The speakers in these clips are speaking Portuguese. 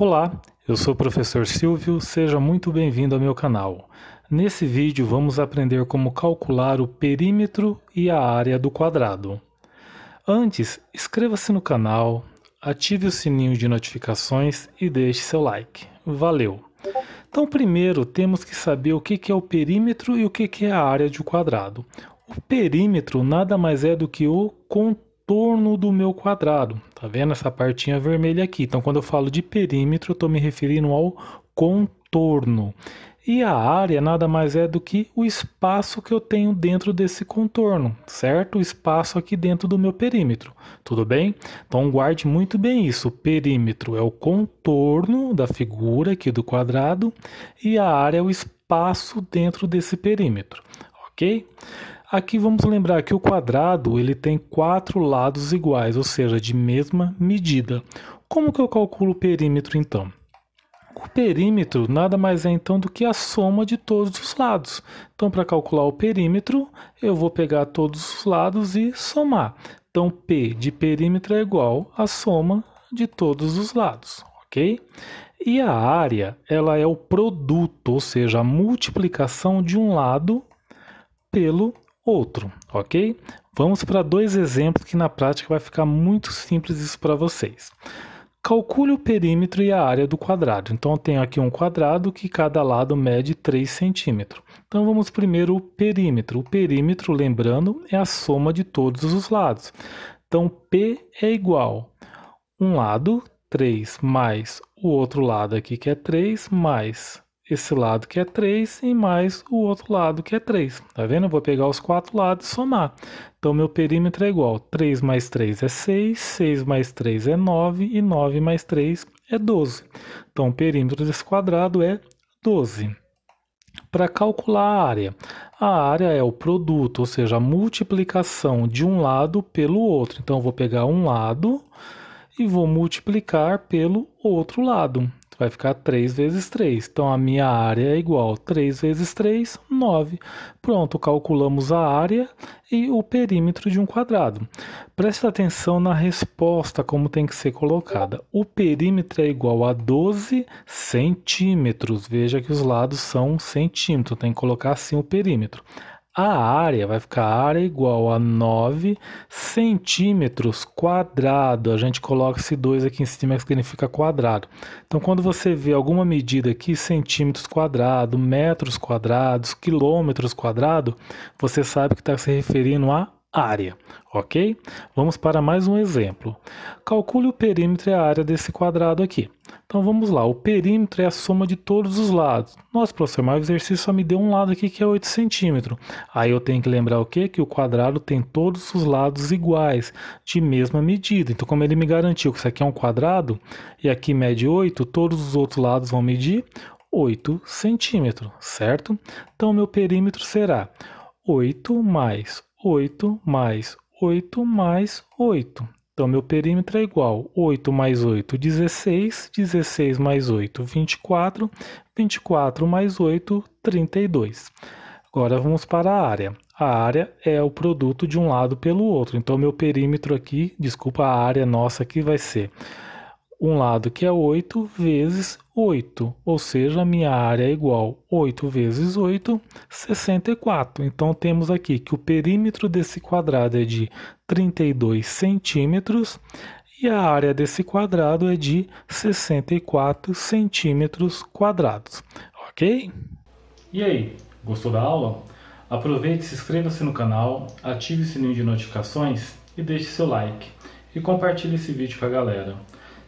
Olá, eu sou o professor Silvio, seja muito bem-vindo ao meu canal. Nesse vídeo vamos aprender como calcular o perímetro e a área do quadrado. Antes, inscreva-se no canal, ative o sininho de notificações e deixe seu like. Valeu! Então primeiro temos que saber o que é o perímetro e o que é a área de quadrado. O perímetro nada mais é do que o contorno torno do meu quadrado. Tá vendo essa partinha vermelha aqui? Então, quando eu falo de perímetro, eu estou me referindo ao contorno. E a área nada mais é do que o espaço que eu tenho dentro desse contorno, certo? O espaço aqui dentro do meu perímetro, tudo bem? Então guarde muito bem isso. O perímetro é o contorno da figura aqui do quadrado e a área é o espaço dentro desse perímetro, ok? Aqui vamos lembrar que o quadrado ele tem quatro lados iguais, ou seja, de mesma medida. Como que eu calculo o perímetro então? O perímetro nada mais é então do que a soma de todos os lados. Então, para calcular o perímetro, eu vou pegar todos os lados e somar. Então, P de perímetro é igual à soma de todos os lados, ok? E a área, ela é o produto, ou seja, a multiplicação de um lado pelo outro, ok? Vamos para dois exemplos que na prática vai ficar muito simples isso para vocês. Calcule o perímetro e a área do quadrado. Então, eu tenho aqui um quadrado que cada lado mede 3 centímetros. Então, vamos primeiro o perímetro. O perímetro, lembrando, é a soma de todos os lados. Então, P é igual um lado, 3, mais o outro lado aqui, que é 3, mais esse lado que é 3 e mais o outro lado que é 3. Tá vendo? Eu vou pegar os quatro lados e somar. Então, meu perímetro é igual: 3 mais 3 é 6, 6 mais 3 é 9 e 9 mais 3 é 12. Então, o perímetro desse quadrado é 12. Para calcular a área, a área é o produto, ou seja, a multiplicação de um lado pelo outro. Então, eu vou pegar um lado e vou multiplicar pelo outro lado vai ficar 3 vezes 3. Então, a minha área é igual a 3 vezes 3, 9. Pronto, calculamos a área e o perímetro de um quadrado. Preste atenção na resposta, como tem que ser colocada. O perímetro é igual a 12 centímetros. Veja que os lados são centímetros, tem que colocar assim o perímetro a área vai ficar a área igual a 9 centímetros quadrado. A gente coloca esse 2 aqui em cima que significa quadrado. Então, quando você vê alguma medida aqui, centímetros quadrado, metros quadrados, quilômetros quadrado, você sabe que está se referindo a área, ok? Vamos para mais um exemplo. Calcule o perímetro e a área desse quadrado aqui. Então vamos lá, o perímetro é a soma de todos os lados. Nossa, professor, mas o exercício só me deu um lado aqui que é 8 centímetros. Aí eu tenho que lembrar o quê? Que o quadrado tem todos os lados iguais, de mesma medida. Então como ele me garantiu que isso aqui é um quadrado e aqui mede 8, todos os outros lados vão medir 8 centímetros, certo? Então meu perímetro será 8 mais 8 mais 8 mais 8. Então, meu perímetro é igual 8 mais 8, 16, 16 mais 8, 24, 24 mais 8, 32. Agora vamos para a área. A área é o produto de um lado pelo outro. Então, meu perímetro aqui, desculpa, a área nossa aqui vai ser um lado que é 8 vezes 8, ou seja, a minha área é igual 8 vezes 8, 64. Então temos aqui que o perímetro desse quadrado é de 32 centímetros e a área desse quadrado é de 64 centímetros quadrados, ok? E aí, gostou da aula? Aproveite, se inscreva-se no canal, ative o sininho de notificações e deixe seu like. E compartilhe esse vídeo com a galera.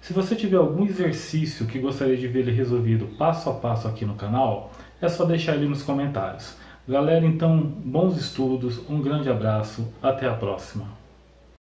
Se você tiver algum exercício que gostaria de ver ele resolvido passo a passo aqui no canal, é só deixar ele nos comentários. Galera, então, bons estudos, um grande abraço, até a próxima.